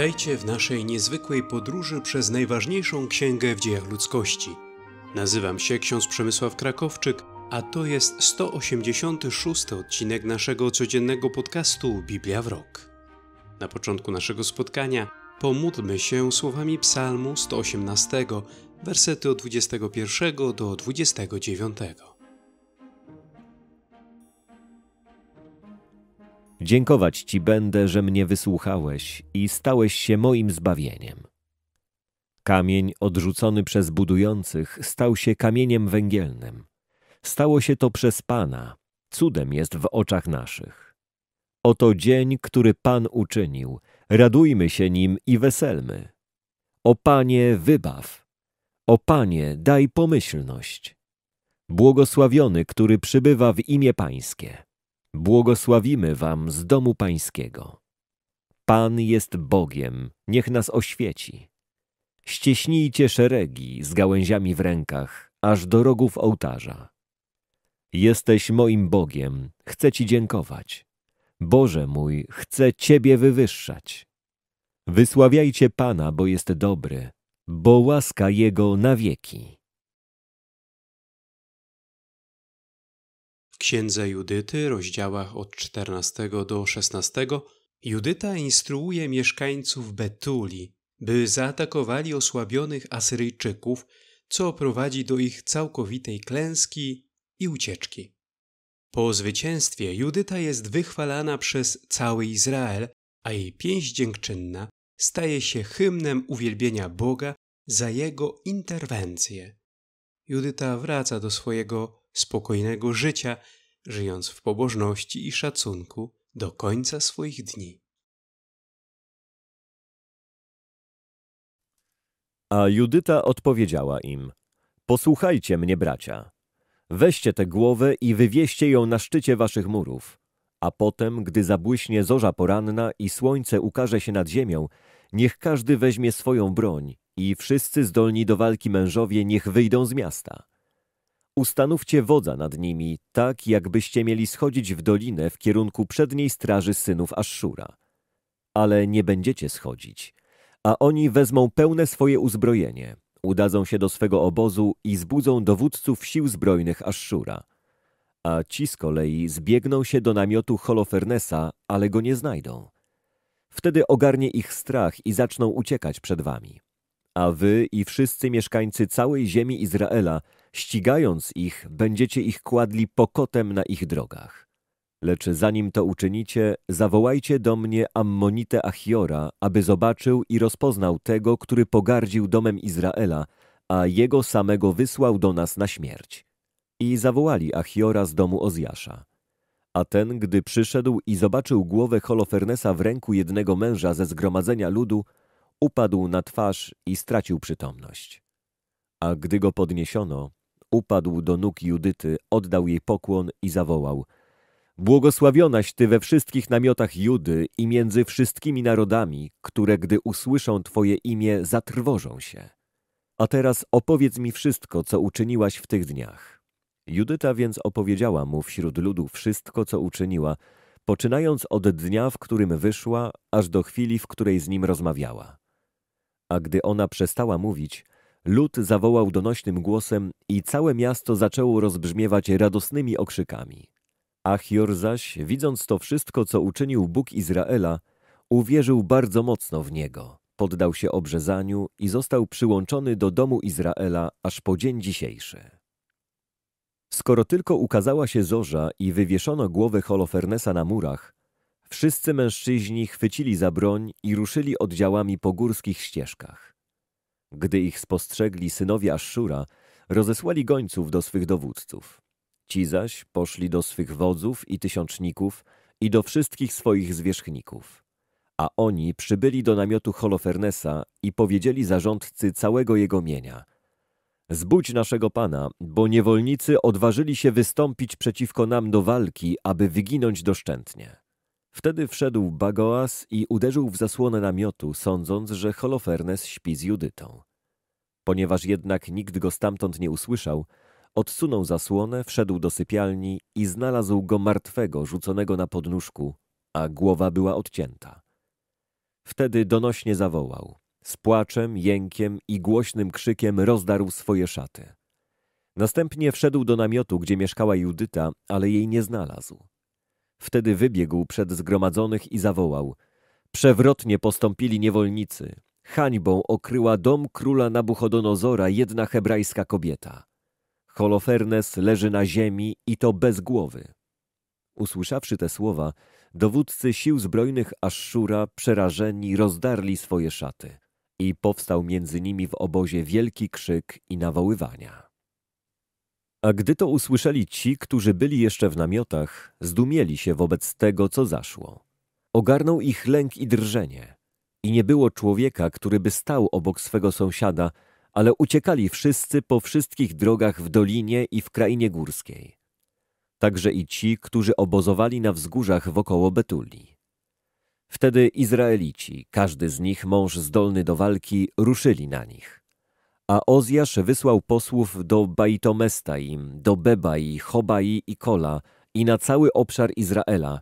Witajcie w naszej niezwykłej podróży przez najważniejszą księgę w dziejach ludzkości. Nazywam się ksiądz Przemysław Krakowczyk, a to jest 186 odcinek naszego codziennego podcastu Biblia w Rok. Na początku naszego spotkania pomódlmy się słowami Psalmu 118, wersety od 21 do 29. Dziękować Ci będę, że mnie wysłuchałeś i stałeś się moim zbawieniem. Kamień odrzucony przez budujących stał się kamieniem węgielnym. Stało się to przez Pana, cudem jest w oczach naszych. Oto dzień, który Pan uczynił, radujmy się nim i weselmy. O Panie wybaw, o Panie daj pomyślność. Błogosławiony, który przybywa w imię Pańskie. Błogosławimy wam z domu pańskiego. Pan jest Bogiem, niech nas oświeci. Ścieśnijcie szeregi z gałęziami w rękach, aż do rogów ołtarza. Jesteś moim Bogiem, chcę Ci dziękować. Boże mój, chcę Ciebie wywyższać. Wysławiajcie Pana, bo jest dobry, bo łaska Jego na wieki. Księdze Judyty, rozdziałach od 14 do 16, Judyta instruuje mieszkańców Betuli, by zaatakowali osłabionych Asyryjczyków, co prowadzi do ich całkowitej klęski i ucieczki. Po zwycięstwie Judyta jest wychwalana przez cały Izrael, a jej pięść dziękczynna staje się hymnem uwielbienia Boga za jego interwencję. Judyta wraca do swojego spokojnego życia, żyjąc w pobożności i szacunku do końca swoich dni. A Judyta odpowiedziała im: Posłuchajcie mnie, bracia. Weźcie tę głowę i wywieźcie ją na szczycie waszych murów. A potem, gdy zabłyśnie zorza poranna i słońce ukaże się nad ziemią, niech każdy weźmie swoją broń i wszyscy zdolni do walki mężowie niech wyjdą z miasta. Ustanówcie wodza nad nimi, tak jakbyście mieli schodzić w dolinę w kierunku przedniej straży synów Aszura, Ale nie będziecie schodzić, a oni wezmą pełne swoje uzbrojenie, udadzą się do swego obozu i zbudzą dowódców sił zbrojnych Aszura, A ci z kolei zbiegną się do namiotu Holofernesa, ale go nie znajdą. Wtedy ogarnie ich strach i zaczną uciekać przed wami. A wy i wszyscy mieszkańcy całej ziemi Izraela, ścigając ich, będziecie ich kładli pokotem na ich drogach. Lecz zanim to uczynicie, zawołajcie do mnie Ammonite Achiora, aby zobaczył i rozpoznał tego, który pogardził domem Izraela, a jego samego wysłał do nas na śmierć. I zawołali Achiora z domu Ozjasza. A ten, gdy przyszedł i zobaczył głowę Holofernesa w ręku jednego męża ze zgromadzenia ludu, upadł na twarz i stracił przytomność. A gdy go podniesiono, upadł do nóg Judyty, oddał jej pokłon i zawołał – Błogosławionaś Ty we wszystkich namiotach Judy i między wszystkimi narodami, które gdy usłyszą Twoje imię zatrwożą się. A teraz opowiedz mi wszystko, co uczyniłaś w tych dniach. Judyta więc opowiedziała mu wśród ludu wszystko, co uczyniła, poczynając od dnia, w którym wyszła, aż do chwili, w której z nim rozmawiała. A gdy ona przestała mówić, lud zawołał donośnym głosem i całe miasto zaczęło rozbrzmiewać radosnymi okrzykami. Achior zaś, widząc to wszystko, co uczynił Bóg Izraela, uwierzył bardzo mocno w Niego, poddał się obrzezaniu i został przyłączony do domu Izraela aż po dzień dzisiejszy. Skoro tylko ukazała się zorza i wywieszono głowę Holofernesa na murach, Wszyscy mężczyźni chwycili za broń i ruszyli oddziałami po górskich ścieżkach. Gdy ich spostrzegli synowie Aszura, rozesłali gońców do swych dowódców. Ci zaś poszli do swych wodzów i tysiączników i do wszystkich swoich zwierzchników. A oni przybyli do namiotu Holofernesa i powiedzieli zarządcy całego jego mienia. Zbudź naszego Pana, bo niewolnicy odważyli się wystąpić przeciwko nam do walki, aby wyginąć doszczętnie. Wtedy wszedł Bagoas i uderzył w zasłonę namiotu, sądząc, że Holofernes śpi z Judytą. Ponieważ jednak nikt go stamtąd nie usłyszał, odsunął zasłonę, wszedł do sypialni i znalazł go martwego, rzuconego na podnóżku, a głowa była odcięta. Wtedy donośnie zawołał. Z płaczem, jękiem i głośnym krzykiem rozdarł swoje szaty. Następnie wszedł do namiotu, gdzie mieszkała Judyta, ale jej nie znalazł. Wtedy wybiegł przed zgromadzonych i zawołał. Przewrotnie postąpili niewolnicy. Hańbą okryła dom króla Nabuchodonozora jedna hebrajska kobieta. Holofernes leży na ziemi i to bez głowy. Usłyszawszy te słowa, dowódcy sił zbrojnych Aszura, przerażeni, rozdarli swoje szaty i powstał między nimi w obozie wielki krzyk i nawoływania. A gdy to usłyszeli ci, którzy byli jeszcze w namiotach, zdumieli się wobec tego, co zaszło. Ogarnął ich lęk i drżenie. I nie było człowieka, który by stał obok swego sąsiada, ale uciekali wszyscy po wszystkich drogach w dolinie i w krainie górskiej. Także i ci, którzy obozowali na wzgórzach wokoło Betuli. Wtedy Izraelici, każdy z nich mąż zdolny do walki, ruszyli na nich. A Ozjasz wysłał posłów do Baitomestaim, do Bebai, Chobai i Kola i na cały obszar Izraela,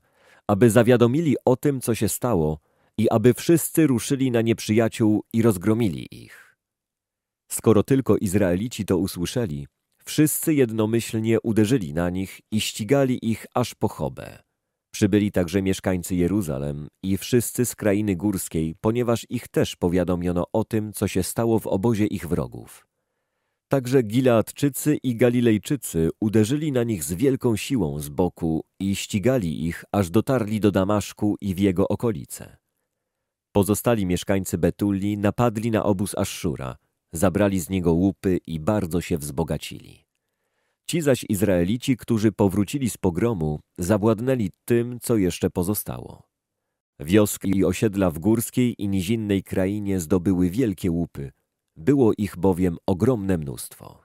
aby zawiadomili o tym, co się stało i aby wszyscy ruszyli na nieprzyjaciół i rozgromili ich. Skoro tylko Izraelici to usłyszeli, wszyscy jednomyślnie uderzyli na nich i ścigali ich aż po Chobę. Przybyli także mieszkańcy Jeruzalem i wszyscy z krainy górskiej, ponieważ ich też powiadomiono o tym, co się stało w obozie ich wrogów. Także Gileadczycy i Galilejczycy uderzyli na nich z wielką siłą z boku i ścigali ich, aż dotarli do Damaszku i w jego okolice. Pozostali mieszkańcy Betulli napadli na obóz Aszura, zabrali z niego łupy i bardzo się wzbogacili. Ci zaś Izraelici, którzy powrócili z pogromu, zawładnęli tym, co jeszcze pozostało. Wioski i osiedla w górskiej i nizinnej krainie zdobyły wielkie łupy. Było ich bowiem ogromne mnóstwo.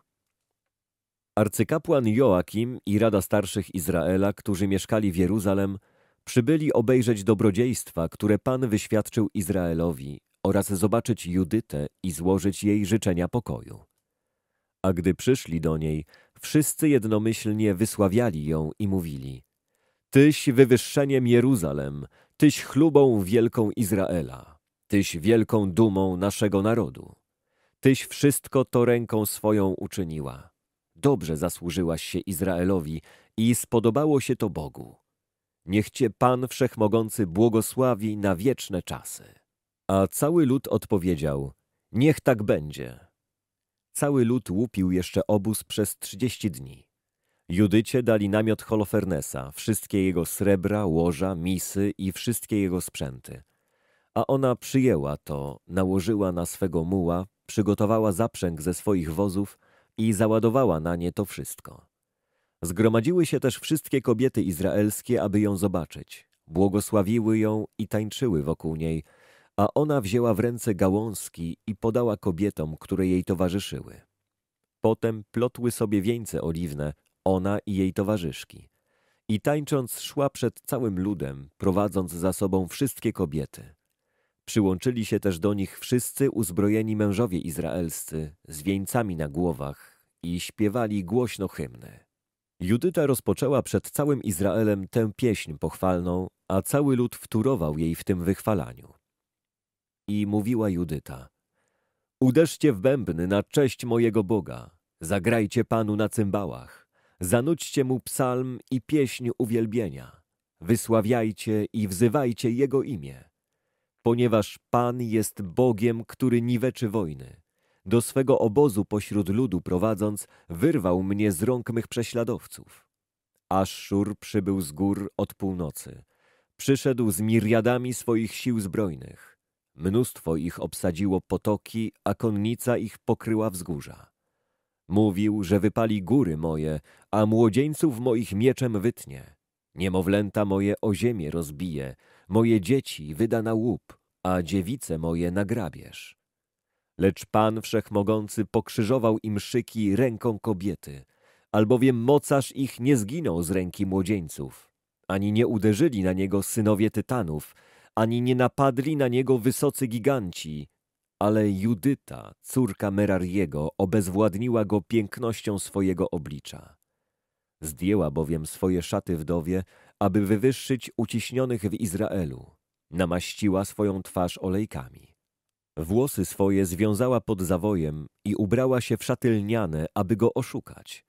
Arcykapłan Joakim i Rada Starszych Izraela, którzy mieszkali w Jeruzalem, przybyli obejrzeć dobrodziejstwa, które Pan wyświadczył Izraelowi oraz zobaczyć Judytę i złożyć jej życzenia pokoju. A gdy przyszli do niej, Wszyscy jednomyślnie wysławiali ją i mówili Tyś wywyższeniem Jeruzalem, Tyś chlubą wielką Izraela, Tyś wielką dumą naszego narodu. Tyś wszystko to ręką swoją uczyniła. Dobrze zasłużyłaś się Izraelowi i spodobało się to Bogu. Niech Cię Pan Wszechmogący błogosławi na wieczne czasy. A cały lud odpowiedział, niech tak będzie. Cały lud łupił jeszcze obóz przez trzydzieści dni. Judycie dali namiot Holofernesa, wszystkie jego srebra, łoża, misy i wszystkie jego sprzęty. A ona przyjęła to, nałożyła na swego muła, przygotowała zaprzęg ze swoich wozów i załadowała na nie to wszystko. Zgromadziły się też wszystkie kobiety izraelskie, aby ją zobaczyć. Błogosławiły ją i tańczyły wokół niej – a ona wzięła w ręce gałązki i podała kobietom, które jej towarzyszyły. Potem plotły sobie wieńce oliwne, ona i jej towarzyszki. I tańcząc szła przed całym ludem, prowadząc za sobą wszystkie kobiety. Przyłączyli się też do nich wszyscy uzbrojeni mężowie izraelscy, z wieńcami na głowach i śpiewali głośno hymny. Judyta rozpoczęła przed całym Izraelem tę pieśń pochwalną, a cały lud wturował jej w tym wychwalaniu. I mówiła Judyta, uderzcie w bębny na cześć mojego Boga, zagrajcie Panu na cymbałach, zanudźcie Mu psalm i pieśń uwielbienia, wysławiajcie i wzywajcie Jego imię. Ponieważ Pan jest Bogiem, który niweczy wojny, do swego obozu pośród ludu prowadząc, wyrwał mnie z rąk mych prześladowców. Aszur przybył z gór od północy. Przyszedł z miriadami swoich sił zbrojnych. Mnóstwo ich obsadziło potoki, a konnica ich pokryła wzgórza. Mówił, że wypali góry moje, a młodzieńców moich mieczem wytnie. Niemowlęta moje o ziemię rozbije, moje dzieci wyda na łup, a dziewice moje na grabież. Lecz Pan Wszechmogący pokrzyżował im szyki ręką kobiety, albowiem mocarz ich nie zginął z ręki młodzieńców, ani nie uderzyli na niego synowie tytanów, ani nie napadli na niego wysocy giganci, ale Judyta, córka Merariego, obezwładniła go pięknością swojego oblicza. Zdjęła bowiem swoje szaty wdowie, aby wywyższyć uciśnionych w Izraelu. Namaściła swoją twarz olejkami. Włosy swoje związała pod zawojem i ubrała się w szaty lniane, aby go oszukać.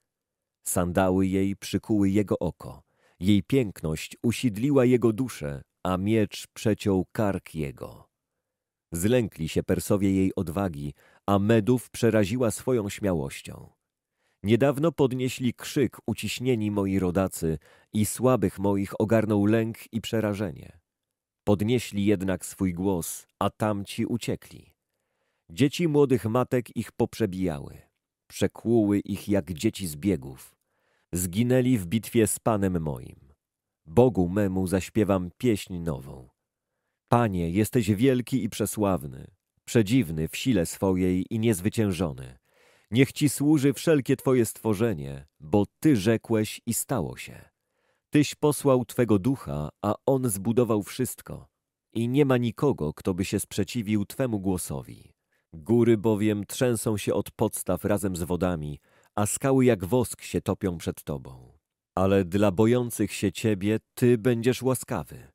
Sandały jej przykuły jego oko. Jej piękność usidliła jego duszę, a miecz przeciął kark jego. Zlękli się Persowie jej odwagi, a Medów przeraziła swoją śmiałością. Niedawno podnieśli krzyk uciśnieni moi rodacy i słabych moich ogarnął lęk i przerażenie. Podnieśli jednak swój głos, a tamci uciekli. Dzieci młodych matek ich poprzebijały. Przekłuły ich jak dzieci z biegów. Zginęli w bitwie z Panem moim. Bogu memu zaśpiewam pieśń nową. Panie, jesteś wielki i przesławny, przedziwny w sile swojej i niezwyciężony. Niech Ci służy wszelkie Twoje stworzenie, bo Ty rzekłeś i stało się. Tyś posłał Twego ducha, a On zbudował wszystko. I nie ma nikogo, kto by się sprzeciwił Twemu głosowi. Góry bowiem trzęsą się od podstaw razem z wodami, a skały jak wosk się topią przed Tobą ale dla bojących się Ciebie Ty będziesz łaskawy.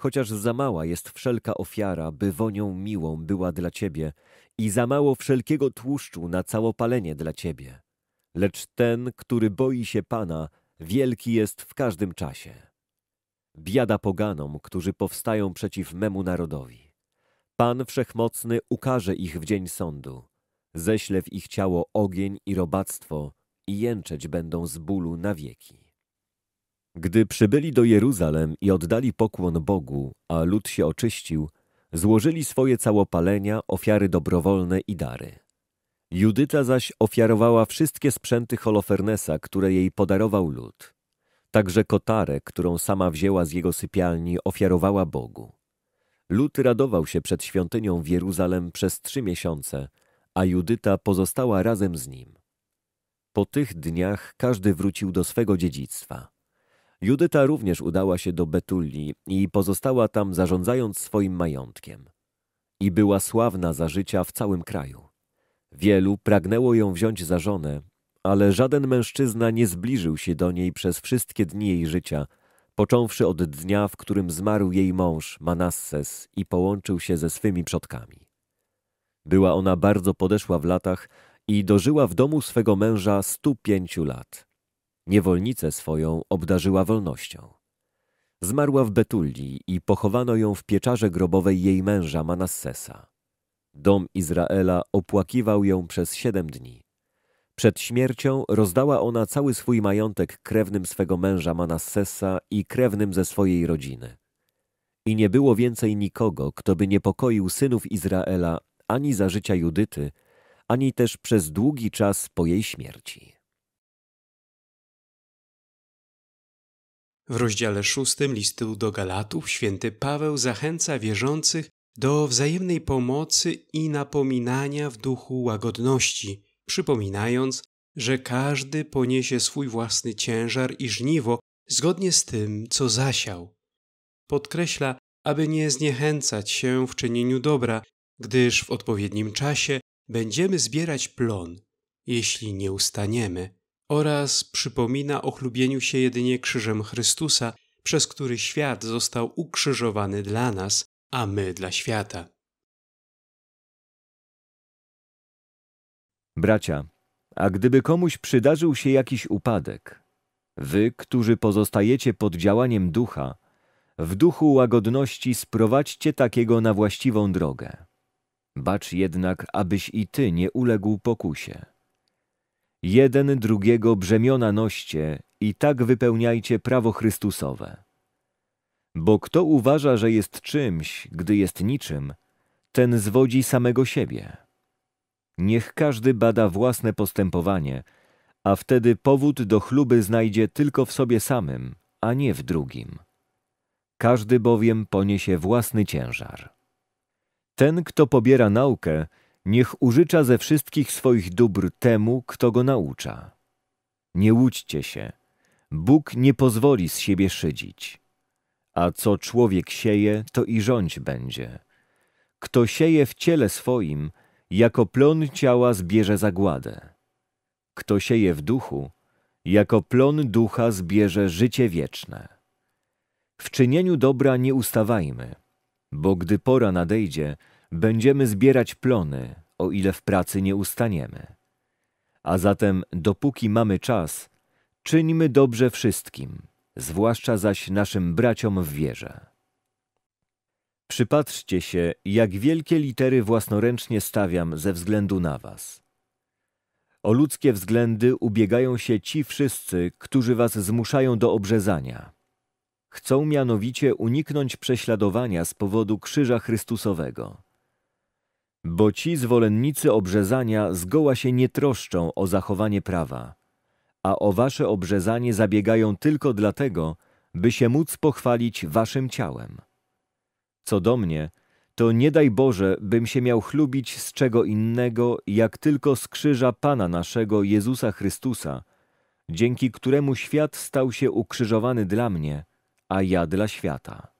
Chociaż za mała jest wszelka ofiara, by wonią miłą była dla Ciebie i za mało wszelkiego tłuszczu na całopalenie dla Ciebie. Lecz ten, który boi się Pana, wielki jest w każdym czasie. Biada poganom, którzy powstają przeciw memu narodowi. Pan Wszechmocny ukaże ich w dzień sądu. Ześle w ich ciało ogień i robactwo i jęczeć będą z bólu na wieki. Gdy przybyli do Jeruzalem i oddali pokłon Bogu, a lud się oczyścił, złożyli swoje całopalenia, ofiary dobrowolne i dary. Judyta zaś ofiarowała wszystkie sprzęty Holofernesa, które jej podarował lud. Także kotarę, którą sama wzięła z jego sypialni, ofiarowała Bogu. Lud radował się przed świątynią w Jeruzalem przez trzy miesiące, a Judyta pozostała razem z nim. Po tych dniach każdy wrócił do swego dziedzictwa. Judyta również udała się do Betulli i pozostała tam zarządzając swoim majątkiem. I była sławna za życia w całym kraju. Wielu pragnęło ją wziąć za żonę, ale żaden mężczyzna nie zbliżył się do niej przez wszystkie dni jej życia, począwszy od dnia, w którym zmarł jej mąż Manasses i połączył się ze swymi przodkami. Była ona bardzo podeszła w latach i dożyła w domu swego męża 105 lat. Niewolnicę swoją obdarzyła wolnością. Zmarła w Betulli i pochowano ją w pieczarze grobowej jej męża Manassesa. Dom Izraela opłakiwał ją przez siedem dni. Przed śmiercią rozdała ona cały swój majątek krewnym swego męża Manassesa i krewnym ze swojej rodziny. I nie było więcej nikogo, kto by niepokoił synów Izraela ani za życia Judyty, ani też przez długi czas po jej śmierci. W rozdziale szóstym listu do Galatów święty Paweł zachęca wierzących do wzajemnej pomocy i napominania w duchu łagodności, przypominając, że każdy poniesie swój własny ciężar i żniwo zgodnie z tym, co zasiał. Podkreśla, aby nie zniechęcać się w czynieniu dobra, gdyż w odpowiednim czasie będziemy zbierać plon, jeśli nie ustaniemy oraz przypomina o chlubieniu się jedynie krzyżem Chrystusa, przez który świat został ukrzyżowany dla nas, a my dla świata. Bracia, a gdyby komuś przydarzył się jakiś upadek, wy, którzy pozostajecie pod działaniem ducha, w duchu łagodności sprowadźcie takiego na właściwą drogę. Bacz jednak, abyś i ty nie uległ pokusie. Jeden drugiego brzemiona noście i tak wypełniajcie prawo Chrystusowe. Bo kto uważa, że jest czymś, gdy jest niczym, ten zwodzi samego siebie. Niech każdy bada własne postępowanie, a wtedy powód do chluby znajdzie tylko w sobie samym, a nie w drugim. Każdy bowiem poniesie własny ciężar. Ten, kto pobiera naukę, Niech użycza ze wszystkich swoich dóbr temu, kto go naucza. Nie łudźcie się. Bóg nie pozwoli z siebie szydzić. A co człowiek sieje, to i rządź będzie. Kto sieje w ciele swoim, jako plon ciała zbierze zagładę. Kto sieje w duchu, jako plon ducha zbierze życie wieczne. W czynieniu dobra nie ustawajmy, bo gdy pora nadejdzie, Będziemy zbierać plony, o ile w pracy nie ustaniemy. A zatem, dopóki mamy czas, czyńmy dobrze wszystkim, zwłaszcza zaś naszym braciom w wierze. Przypatrzcie się, jak wielkie litery własnoręcznie stawiam ze względu na was. O ludzkie względy ubiegają się ci wszyscy, którzy was zmuszają do obrzezania. Chcą mianowicie uniknąć prześladowania z powodu krzyża Chrystusowego. Bo ci zwolennicy obrzezania zgoła się nie troszczą o zachowanie prawa, a o wasze obrzezanie zabiegają tylko dlatego, by się móc pochwalić waszym ciałem. Co do mnie, to nie daj Boże, bym się miał chlubić z czego innego, jak tylko z krzyża Pana naszego Jezusa Chrystusa, dzięki któremu świat stał się ukrzyżowany dla mnie, a ja dla świata.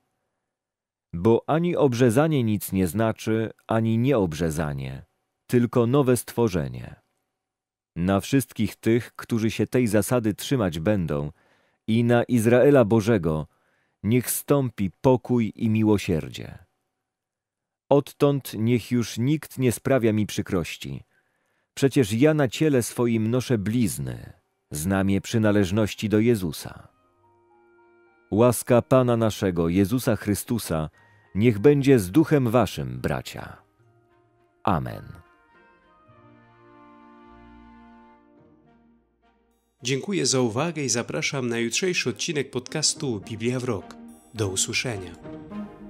Bo ani obrzezanie nic nie znaczy, ani nieobrzezanie, tylko nowe stworzenie. Na wszystkich tych, którzy się tej zasady trzymać będą, i na Izraela Bożego, niech stąpi pokój i miłosierdzie. Odtąd niech już nikt nie sprawia mi przykrości. Przecież ja na ciele swoim noszę blizny, znamie przynależności do Jezusa. Łaska Pana naszego, Jezusa Chrystusa, Niech będzie z duchem waszym, bracia. Amen. Dziękuję za uwagę i zapraszam na jutrzejszy odcinek podcastu Biblia w Rok. Do usłyszenia.